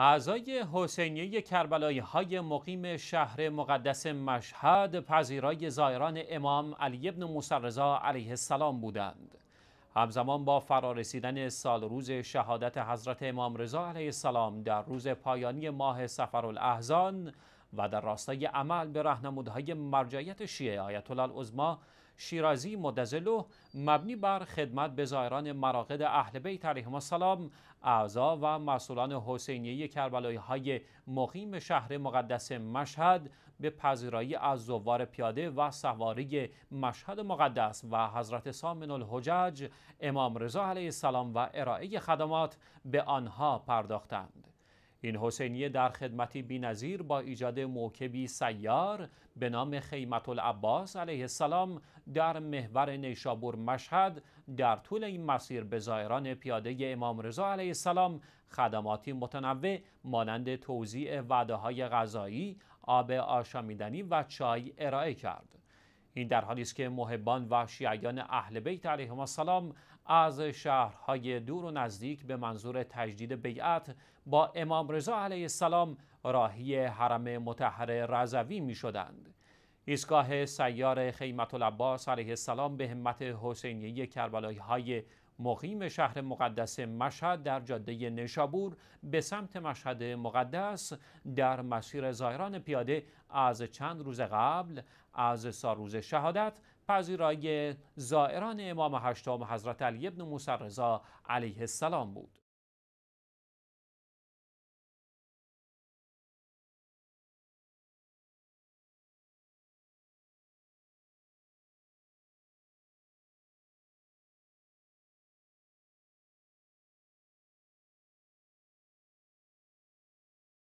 اعضای حسینیه کربلایی های مقیم شهر مقدس مشهد پذیرای زایران امام علی ابن مسرزا علیه السلام بودند. همزمان با فرارسیدن سال روز شهادت حضرت امام رضا علیه السلام در روز پایانی ماه سفر الاحزان و در راستای عمل به رهنمودهای مرجعیت شیعه آیت الله شیرازی مدزلو مبنی بر خدمت به زائران مراقد اهل بیت علیهم السلام اعضا و مسئولان حسینیه کربلایی های مقیم شهر مقدس مشهد به پذیرایی از زوار پیاده و سواری مشهد مقدس و حضرت سامن الحجج امام رضا علیه السلام و ارائه خدمات به آنها پرداختند این حسینیه در خدمتی بینظیر با ایجاد موکبی سیار به نام خیمت العباس علیه السلام در محور نیشابور مشهد در طول این مسیر به زائران پیاده امام رضا علیه السلام خدماتی متنوع مانند توزیع وعده های غذایی، آب آشامیدنی و چای ارائه کرد. این در حالی است که محبان و شیعیان اهل بیت علیهم السلام از شهرهای دور و نزدیک به منظور تجدید بیعت با امام رضا علیه السلام راهی حرم متحر رضوی می شدند. ایستگاه سیار خیمت العباس علیه السلام به همت حسینیه کربلای های مقیم شهر مقدس مشهد در جاده نشابور به سمت مشهد مقدس در مسیر زایران پیاده از چند روز قبل از ساروز شهادت پذیرای زائران امام هشتم حضرت علی ابن موسی رضا علیه السلام بود